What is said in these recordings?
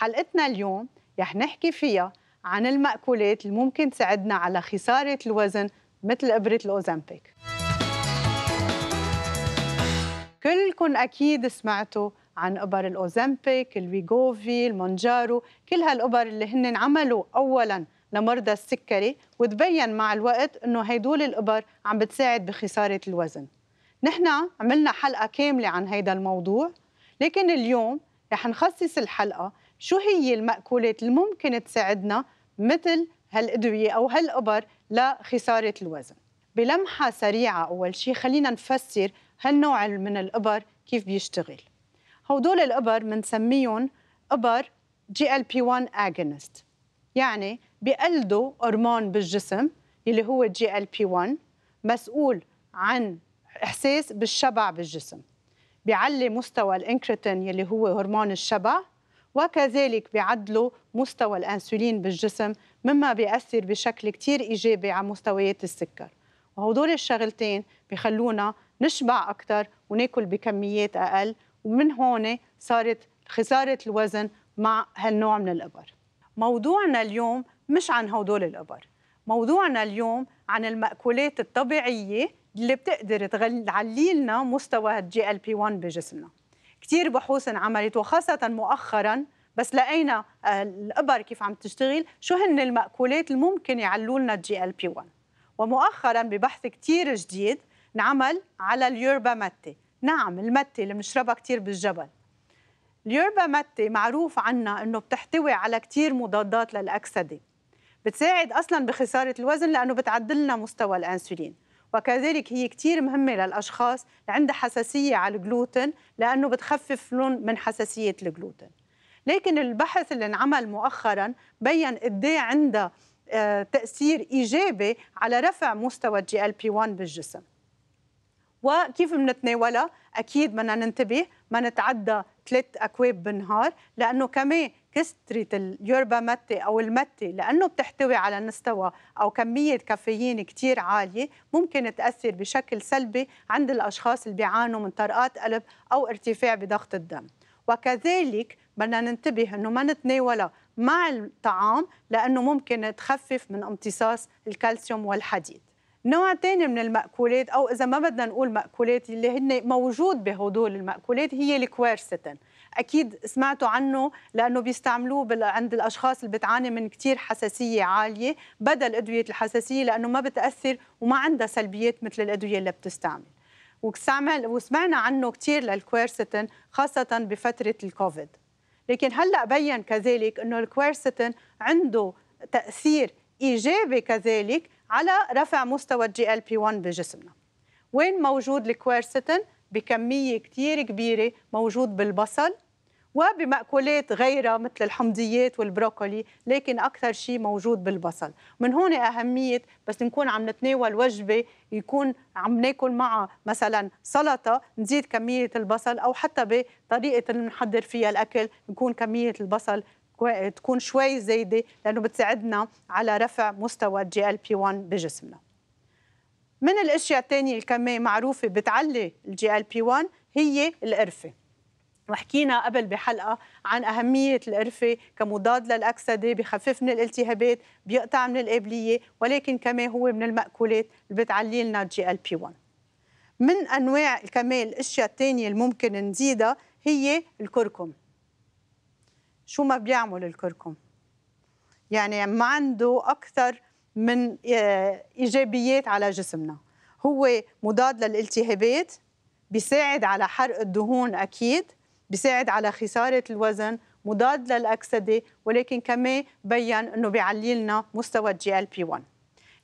حلقتنا اليوم رح نحكي فيها عن المأكولات اللي ممكن تساعدنا على خسارة الوزن مثل إبرة الأوزمبيك كلكم أكيد سمعتوا عن إبر الأوزمبيك، الويغوفي، المونجارو كل هالإبر اللي هن عملوا أولاً لمرضى السكري وتبين مع الوقت انه هيدول الابر عم بتساعد بخساره الوزن. نحن عملنا حلقه كامله عن هيدا الموضوع لكن اليوم رح نخصص الحلقه شو هي المأكولات اللي ممكن تساعدنا مثل هالأدوية أو هالأبر لخسارة الوزن بلمحة سريعة أول شيء خلينا نفسر هالنوع من الإبر كيف بيشتغل هودول الإبر بنسميهم إبر جي ال بي 1 agonist يعني بيقلدوا هرمون بالجسم اللي هو جي ال بي 1 مسؤول عن إحساس بالشبع بالجسم بيعلي مستوى الانكريتين يلي هو هرمون الشبع وكذلك بيعدلوا مستوى الأنسولين بالجسم مما بيأثر بشكل كثير إيجابي على مستويات السكر وهدول الشغلتين بخلونا نشبع أكثر وناكل بكميات أقل ومن هون صارت خسارة الوزن مع هالنوع من الإبر موضوعنا اليوم مش عن هدول الإبر موضوعنا اليوم عن المأكولات الطبيعية اللي بتقدر تعلي لنا مستوى الجي ال بي 1 بجسمنا كثير بحوث انعملت وخاصة مؤخرا بس لقينا آه، الابر كيف عم تشتغل شو هن المأكولات الممكن يعلوا لنا الجي ال بي 1 ومؤخرا ببحث كثير جديد انعمل على اليوربا ماتي نعم المتة اللي بنشربها كثير بالجبل اليوربا ماتي معروف عنا انه بتحتوي على كثير مضادات للاكسده بتساعد اصلا بخساره الوزن لانه بتعدل لنا مستوى الانسولين وكذلك هي كثير مهمة للأشخاص اللي عندها حساسية على الجلوتين لأنه بتخفف لهم من حساسية الجلوتين لكن البحث اللي انعمل مؤخرا بين قد ايه عندها آه، تأثير إيجابي على رفع مستوى الجي ال بي 1 بالجسم وكيف بنتناولها أكيد بدنا ننتبه ما نتعدى ثلاث أكواب بالنهار لأنه كمان كسترة متي أو المتي لأنه بتحتوي على مستوى أو كمية كافيين كثير عالية ممكن تأثر بشكل سلبي عند الأشخاص اللي بيعانوا من طرقات قلب أو ارتفاع بضغط الدم وكذلك بدنا ننتبه انه ما نتناولها مع الطعام لانه ممكن تخفف من امتصاص الكالسيوم والحديد نوع ثاني من المأكولات أو إذا ما بدنا نقول مأكولات اللي هن موجود بهدول المأكولات هي الكوارستين اكيد سمعتوا عنه لانه بيستعملوه عند الاشخاص اللي بتعاني من كثير حساسيه عاليه بدل ادويه الحساسيه لانه ما بتاثر وما عندها سلبيات مثل الادويه اللي بتستعمل وسمعنا وسمعنا عنه كثير للكويرستين خاصه بفتره الكوفيد لكن هلا بين كذلك انه الكويرستين عنده تاثير ايجابي كذلك على رفع مستوى الجي ال بي 1 بجسمنا وين موجود الكويرستين بكمية كتير كبيرة موجود بالبصل وبمأكولات غيرها مثل الحمضيات والبروكولي لكن أكثر شيء موجود بالبصل من هون أهمية بس نكون عم نتناول وجبة يكون عم ناكل معها مثلا سلطة نزيد كمية البصل أو حتى بطريقة اللي نحضر فيها الأكل نكون كمية البصل تكون شوي زايدة لأنه بتساعدنا على رفع مستوى الجي ال بي 1 بجسمنا من الاشياء الثانيه اللي كمان معروفه بتعلي الجي ال بي 1 هي القرفه وحكينا قبل بحلقه عن اهميه القرفه كمضاد للاكسده بخفف من الالتهابات بيقطع من القابليه ولكن كمان هو من الماكولات اللي بتعلي لنا الجي ال بي 1 من انواع كمان الاشياء الثانيه اللي ممكن نزيدها هي الكركم شو ما بيعمل الكركم يعني ما عنده اكثر من آه، ايجابيات على جسمنا هو مضاد للالتهابات بيساعد على حرق الدهون اكيد بيساعد على خساره الوزن مضاد للاكسده ولكن كمان بين انه بيعلي لنا مستوى الجي ال بي 1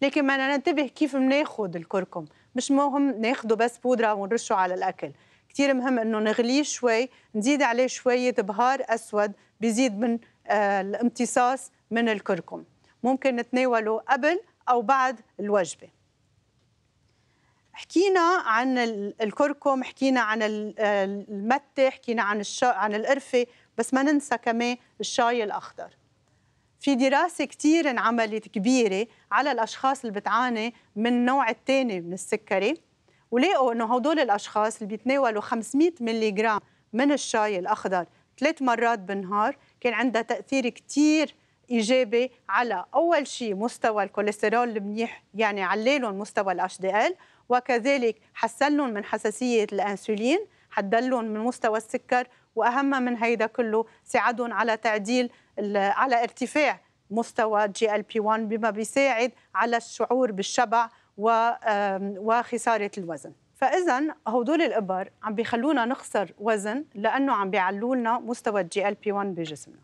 لكن بدنا ننتبه كيف بناخذ الكركم مش مهم ناخده بس بودره ونرشه على الاكل كثير مهم انه نغليه شوي نزيد عليه شويه بهار اسود بيزيد من آه، الامتصاص من الكركم ممكن نتناوله قبل أو بعد الوجبة حكينا عن الكركم حكينا عن المتة حكينا عن الشا... عن القرفة بس ما ننسى كمان الشاي الأخضر في دراسة كتير انعملت كبيرة على الأشخاص اللي بتعاني من النوع الثاني من السكري ولقوا انه هدول الاشخاص اللي بيتناولوا 500 جرام من الشاي الاخضر ثلاث مرات بالنهار كان عندها تاثير كثير ايجابي على اول شيء مستوى الكوليسترول المنيح يعني عللن مستوى الاتش دي ال وكذلك حسنلهم من حساسيه الانسولين حدلهم من مستوى السكر واهم من هيدا كله ساعدهم على تعديل على ارتفاع مستوى جي ال بي 1 بما بيساعد على الشعور بالشبع وخساره الوزن فاذا هدول الابر عم بيخلونا نخسر وزن لانه عم بيعلوا لنا مستوى الجي ال بي 1 بجسمنا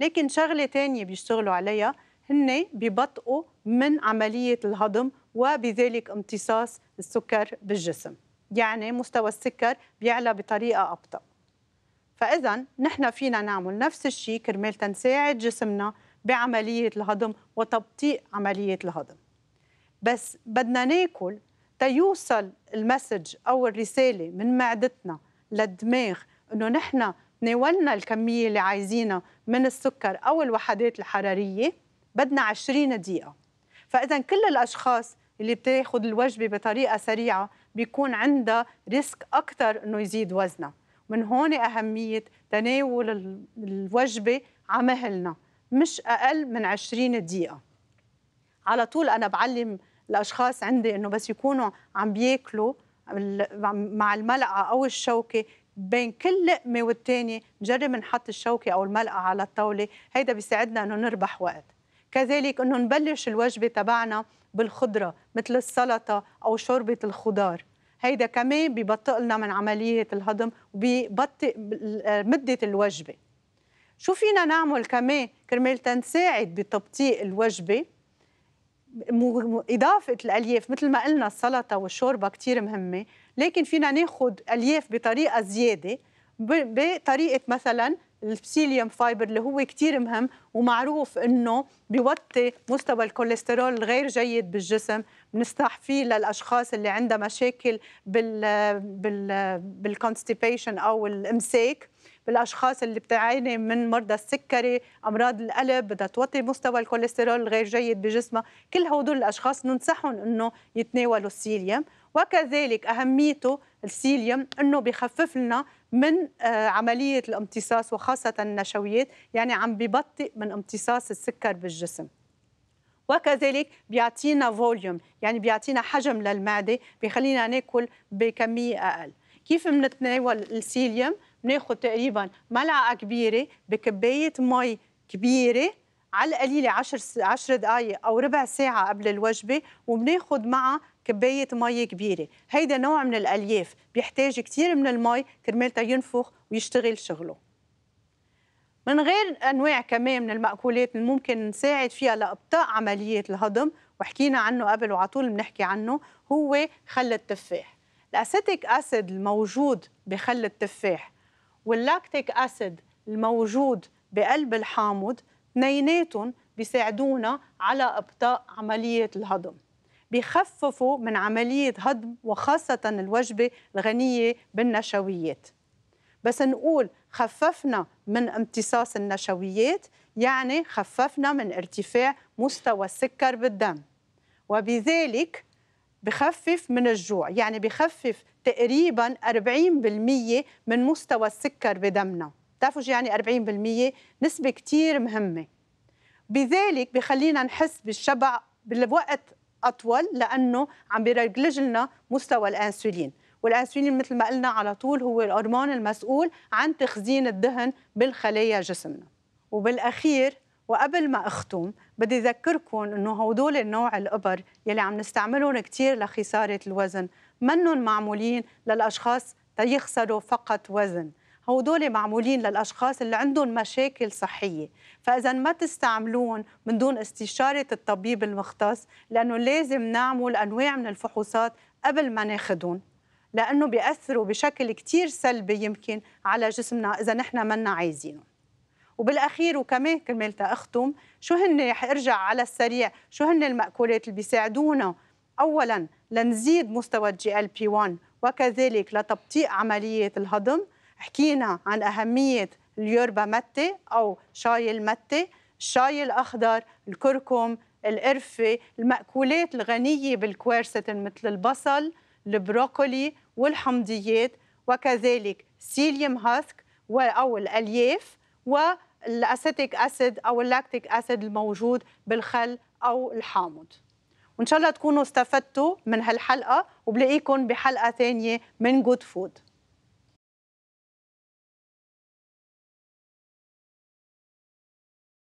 لكن شغله ثانيه بيشتغلوا عليها هن ببطئوا من عمليه الهضم وبذلك امتصاص السكر بالجسم يعني مستوى السكر بيعلى بطريقه ابطا فاذا نحن فينا نعمل نفس الشيء كرمال تنساعد جسمنا بعمليه الهضم وتبطيء عمليه الهضم بس بدنا ناكل تيوصل المسج او الرساله من معدتنا للدماغ انه نحن ناولنا الكميه اللي عايزينها من السكر أو الوحدات الحرارية بدنا 20 دقيقة فإذا كل الأشخاص اللي بتاخد الوجبة بطريقة سريعة بيكون عندها ريسك أكثر إنه يزيد وزنها من هون أهمية تناول الوجبة عمهلنا مش أقل من 20 دقيقة على طول أنا بعلم الأشخاص عندي إنه بس يكونوا عم بياكلوا مع الملعقة أو الشوكة بين كل لقمه والثانيه نجرب نحط الشوكه او الملقه على الطاوله هيدا بيساعدنا انه نربح وقت كذلك انه نبلش الوجبه تبعنا بالخضره مثل السلطه او شوربه الخضار هيدا كمان ببطئ لنا من عمليه الهضم وبيبطئ مده الوجبه شو فينا نعمل كمان كرمال تنساعد بتبطيء الوجبه إضافة الألياف مثل ما قلنا السلطة والشوربة كتير مهمة لكن فينا ناخد الياف بطريقه زياده بطريقه مثلا البسيليوم فايبر اللي هو كتير مهم ومعروف انه بيوطي مستوى الكوليسترول الغير جيد بالجسم بنستحفيه للاشخاص اللي عندها مشاكل بال بال بالكونستيبيشن او الامساك بالاشخاص اللي بتعاني من مرضى السكري امراض القلب بدها توطي مستوى الكوليسترول الغير جيد بجسمها كل هدول الاشخاص ننصحهم انه يتناولوا السيليوم وكذلك أهميته السيليوم أنه بخفف لنا من آه، عملية الامتصاص وخاصة النشويات يعني عم ببطئ من امتصاص السكر بالجسم وكذلك بيعطينا فوليوم يعني بيعطينا حجم للمعدة بيخلينا ناكل بكمية أقل كيف بنتناول السيليوم بناخذ تقريبا ملعقة كبيرة بكباية مي كبيرة على القليلة 10 10 دقائق أو ربع ساعة قبل الوجبة وبناخذ معها كبايه مي كبيره هيدا نوع من الالياف بيحتاج كتير من المي كرمال ينفخ ويشتغل شغله من غير انواع كمان من الماكولات اللي ممكن نساعد فيها لابطاء عمليات الهضم وحكينا عنه قبل وعلى طول بنحكي عنه هو خل التفاح الاسيتيك اسيد الموجود بخل التفاح واللاكتيك اسيد الموجود بقلب الحامض نيناتهم بيساعدونا على ابطاء عمليه الهضم بيخففوا من عملية هضم وخاصة الوجبة الغنية بالنشويات بس نقول خففنا من امتصاص النشويات يعني خففنا من ارتفاع مستوى السكر بالدم وبذلك بخفف من الجوع يعني بخفف تقريبا 40% من مستوى السكر بدمنا بتعرفوا شو يعني 40% نسبة كتير مهمة بذلك بخلينا نحس بالشبع بالوقت اطول لانه عم بيرجلج لنا مستوى الانسولين والانسولين مثل ما قلنا على طول هو الهرمون المسؤول عن تخزين الدهن بالخلايا جسمنا وبالاخير وقبل ما اختم بدي اذكركم انه هدول النوع الابر يلي عم نستعملهم كثير لخساره الوزن منهم معمولين للاشخاص تيخسروا فقط وزن دول معمولين للأشخاص اللي عندهم مشاكل صحية فإذا ما تستعملون من دون استشارة الطبيب المختص لأنه لازم نعمل أنواع من الفحوصات قبل ما ناخذهم لأنه بيأثروا بشكل كتير سلبي يمكن على جسمنا إذا نحن منا عايزينهم وبالاخير وكمان كرمال اختم شو هن حارجع ارجع على السريع شو هن الماكولات اللي بيساعدونا اولا لنزيد مستوى الجي ال بي 1 وكذلك لتبطيء عمليه الهضم حكينا عن أهمية اليوربا متي أو شاي المتي الشاي الأخضر الكركم القرفة المأكولات الغنية بالكوارستين مثل البصل البروكولي والحمضيات وكذلك سيليوم هاسك أو الألياف والأسيتيك أسيد أو اللاكتيك أسيد الموجود بالخل أو الحامض وإن شاء الله تكونوا استفدتوا من هالحلقة وبلاقيكم بحلقة ثانية من جود فود